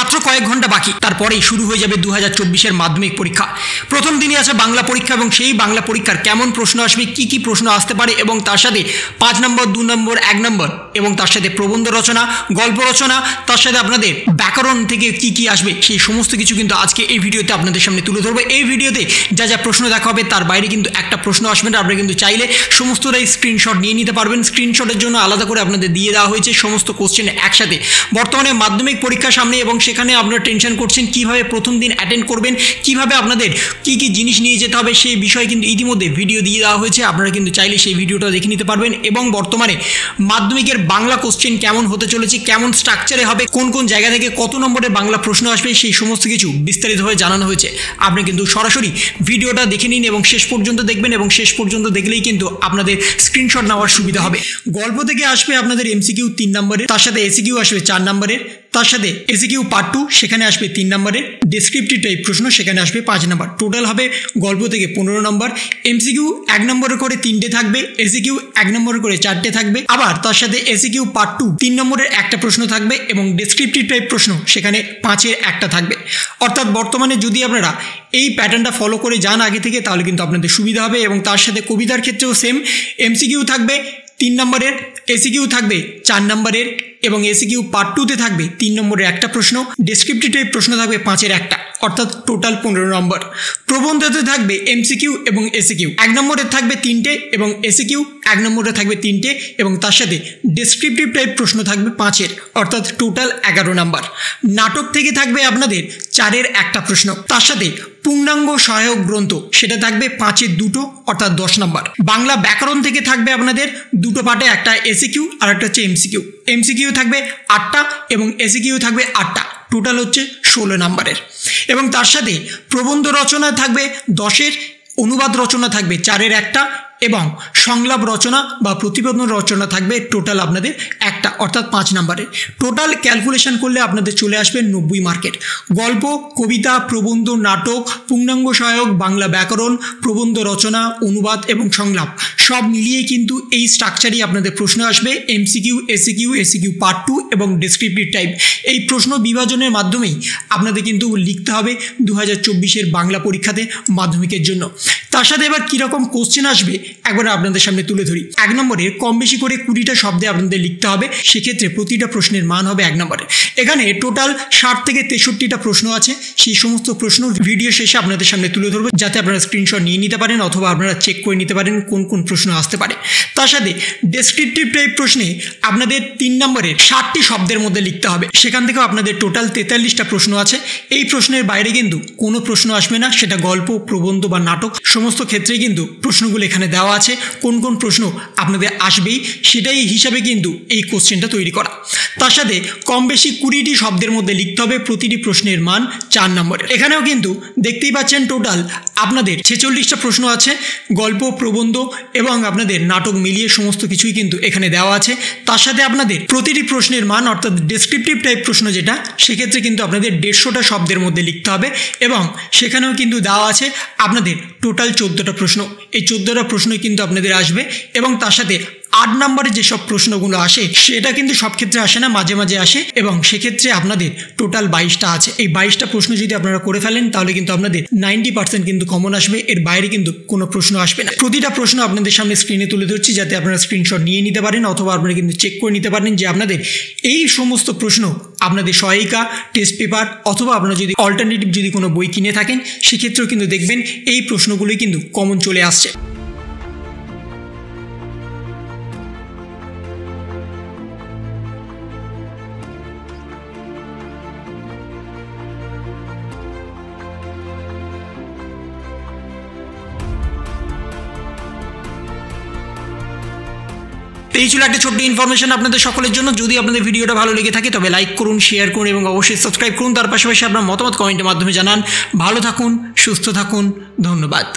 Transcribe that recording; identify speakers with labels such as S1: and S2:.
S1: মাত্র কয়েক ঘন্টা বাকি তারপরেই শুরু হয়ে যাবে দু হাজার মাধ্যমিক পরীক্ষা প্রথম দিনই আছে বাংলা পরীক্ষা এবং সেই বাংলা পরীক্ষার কেমন প্রশ্ন আসবে কি কি প্রশ্ন আসতে পারে এবং তার সাথে পাঁচ নম্বর দু নম্বর এক নম্বর এবং তার সাথে প্রবন্ধ রচনা গল্প রচনা তার সাথে আপনাদের ব্যাকরণ থেকে কি কি আসবে সেই সমস্ত কিছু কিন্তু আজকে এই ভিডিওতে আপনাদের সামনে তুলে ধরবো এই ভিডিওতে যা যা প্রশ্ন দেখা হবে তার বাইরে কিন্তু একটা প্রশ্ন আসবে না আপনারা কিন্তু চাইলে সমস্তটাই স্ক্রিনশট নিয়ে নিতে পারবেন স্ক্রিনশটের জন্য আলাদা করে আপনাদের দিয়ে দেওয়া হয়েছে সমস্ত কোশ্চেন একসাথে বর্তমানে মাধ্যমিক পরীক্ষা সামনে এবং সেখানে আপনারা টেনশন করছেন কিভাবে প্রথম দিন অ্যাটেন্ড করবেন কিভাবে আপনাদের কি কি জিনিস নিয়ে যেতে হবে সেই বিষয়ে কিন্তু ইতিমধ্যে ভিডিও দিয়ে দেওয়া হয়েছে আপনারা কিন্তু চাইলে সেই ভিডিওটা দেখে নিতে পারবেন এবং বর্তমানে মাধ্যমিকের বাংলা কোশ্চেন কেমন হতে চলেছে কেমন স্ট্রাকচারে হবে কোন কোন জায়গা থেকে কত নম্বরে বাংলা প্রশ্ন আসবে সেই সমস্ত কিছু বিস্তারিতভাবে জানানো হয়েছে আপনি কিন্তু সরাসরি ভিডিওটা দেখে নিন এবং শেষ পর্যন্ত দেখবেন এবং শেষ পর্যন্ত দেখলেই কিন্তু আপনাদের স্ক্রিনশট নেওয়ার সুবিধা হবে গল্প থেকে আসবে আপনাদের এমসিকিউ তিন নম্বরের তার সাথে এসিকিউ আসবে চার নম্বরের তার সাথে এসিকিউ পার্ট টু সেখানে আসবে তিন নম্বরের ডিসক্রিপটিভ টাইপ প্রশ্ন সেখানে আসবে পাঁচ নম্বর টোটাল হবে গল্প থেকে পনেরো নম্বর এমসিকিউ এক নম্বরের করে তিনটে থাকবে এসিকিউ এক নম্বরের করে চারটে থাকবে আবার তার সাথে এসিকিউ পার্ট টু তিন নম্বরের একটা প্রশ্ন থাকবে এবং ডিসক্রিপটিভ টাইপ প্রশ্ন সেখানে পাঁচের একটা থাকবে অর্থাৎ বর্তমানে যদি আপনারা এই প্যাটার্নটা ফলো করে যান আগে থেকে তাহলে কিন্তু আপনাদের সুবিধা হবে এবং তার সাথে কবিতার ক্ষেত্রেও সেম এমসিকিউ থাকবে তিন নম্বরের এসিকিউ থাকবে চার নম্বরের এবং এসিকিউ পার্ট টুতে থাকবে তিন নম্বরের একটা প্রশ্ন ডেসক্রিপটিভ টাইপ প্রশ্ন থাকবে পাঁচের একটা অর্থাৎ টোটাল পনেরো নম্বর প্রবন্ধতে থাকবে এমসিকিউ এবং এসিকিউ এক নম্বরে থাকবে তিনটে এবং এসিকিউ এক নম্বরে থাকবে তিনটে এবং তার সাথে ডেসক্রিপটিভ টাইপ প্রশ্ন থাকবে পাঁচের অর্থাৎ টোটাল এগারো নম্বর নাটক থেকে থাকবে আপনাদের চারের একটা প্রশ্ন তার সাথে পূর্ণাঙ্গ সহায়ক গ্রন্থ সেটা থাকবে পাঁচের দুটো অর্থাৎ দশ নম্বর বাংলা ব্যাকরণ থেকে থাকবে আপনাদের দুটো পার্টে একটা এসিকিউ আর একটা হচ্ছে এমসিকিউ এমসিকিউ থাকবে আটটা এবং এসিকিউ থাকবে আটটা টোটাল হচ্ছে ষোলো নাম্বারের এবং তার সাথে প্রবন্ধ রচনা থাকবে দশের অনুবাদ রচনা থাকবে চারের একটা এবং সংলাপ রচনা বা প্রতিবেদন রচনা থাকবে টোটাল আপনাদের একটা অর্থাৎ পাঁচ নাম্বারে টোটাল ক্যালকুলেশন করলে আপনাদের চলে আসবে নব্বই মার্কেট গল্প কবিতা প্রবন্ধ নাটক পূর্ণাঙ্গ সহায়ক বাংলা ব্যাকরণ প্রবন্ধ রচনা অনুবাদ এবং সংলাপ সব মিলিয়ে কিন্তু এই স্ট্রাকচারই আপনাদের প্রশ্ন আসবে MCQ SAQ SAQ part two এবং ডিসক্রিপটিভ টাইপ এই প্রশ্ন বিভাজনের মাধ্যমেই আপনাদের কিন্তু লিখতে হবে দু হাজার বাংলা পরীক্ষাতে মাধ্যমিকের জন্য তার সাথে এবার কীরকম কোশ্চেন আসবে একবার আপনাদের সামনে তুলে ধরি এক নম্বরে কম বেশি করে কুড়িটা শব্দে আপনাদের লিখতে হবে সেক্ষেত্রে প্রতিটা প্রশ্নের মান হবে এক নম্বরে এখানে টোটাল ষাট থেকে তেষট্টিটা প্রশ্ন আছে সেই সমস্ত প্রশ্ন ভিডিও শেষে আপনাদের সামনে তুলে ধরবো যাতে আপনারা স্ক্রিনশট নিয়ে নিতে পারেন অথবা আপনারা চেক করে নিতে পারেন কোন কোন প্রশ্ন আসতে পারে তার সাথে ডেসক্রিপটিভ টাইপ প্রশ্নে আপনাদের তিন নম্বরের ষাটটি শব্দের মধ্যে লিখতে হবে সেখান থেকেও আপনাদের টোটাল তেতাল্লিশটা প্রশ্ন আছে এই প্রশ্নের বাইরে কিন্তু কোনো প্রশ্ন আসবে না সেটা গল্প প্রবন্ধ বা নাটক সমস্ত ক্ষেত্রে কিন্তু প্রশ্নগুলো এখানে দেওয়া আছে কোন কোন প্রশ্ন আপনাদের আসবেই সেটাই হিসাবে কিন্তু এই কোশ্চেনটা তৈরি করা তার সাথে কম বেশি কুড়িটি শব্দের মধ্যে লিখতে হবে প্রতিটি প্রশ্নের মান চার নম্বরের এখানেও কিন্তু দেখতেই পাচ্ছেন টোটাল আপনাদের ছেচল্লিশটা প্রশ্ন আছে গল্প প্রবন্ধ এবং আপনাদের নাটক মিলিয়ে সমস্ত কিছুই কিন্তু এখানে দেওয়া আছে তার সাথে আপনাদের প্রতিটি প্রশ্নের মান অর্থাৎ ডেসক্রিপটিভ টাইপ প্রশ্ন যেটা সেক্ষেত্রে কিন্তু আপনাদের দেড়শোটা শব্দের মধ্যে লিখতে হবে এবং সেখানেও কিন্তু দেওয়া আছে আপনাদের টোটাল টোটাল চোদ্দোটা প্রশ্ন এই চোদ্দোটা প্রশ্নই কিন্তু আপনাদের আসবে এবং তার সাথে আট নম্বরে যেসব প্রশ্নগুলো আসে সেটা কিন্তু সব ক্ষেত্রে আসে না মাঝে মাঝে আসে এবং সেক্ষেত্রে আপনাদের টোটাল বাইশটা আছে এই বাইশটা প্রশ্ন যদি আপনারা করে ফেলেন তাহলে কিন্তু আপনাদের নাইনটি পার্সেন্ট কিন্তু কমন আসবে এর বাইরে কিন্তু কোনো প্রশ্ন আসবে না প্রতিটা প্রশ্ন আপনাদের সামনে স্ক্রিনে তুলে ধরছি যাতে আপনারা স্ক্রিনশট নিয়ে নিতে পারেন অথবা আপনারা কিন্তু চেক করে নিতে পারেন যে আপনাদের এই সমস্ত প্রশ্ন আপনাদের সহায়িকা টেস্ট পেপার অথবা আপনারা যদি অল্টারনেটিভ যদি কোনো বই কিনে থাকেন সেক্ষেত্রেও কিন্তু দেখবেন এই প্রশ্নগুলোই কিন্তু কমন চলে আসছে এই ছিল একটা ছোট্ট ইনফরমেশন আপনাদের সকলের জন্য যদি আপনাদের ভিডিওটা ভালো লেগে থাকে তবে লাইক করুন শেয়ার করুন এবং অবশ্যই সাবস্ক্রাইব করুন তার পাশাপাশি আপনার মতামত কমেন্টের মাধ্যমে জানান ভালো থাকুন সুস্থ থাকুন ধন্যবাদ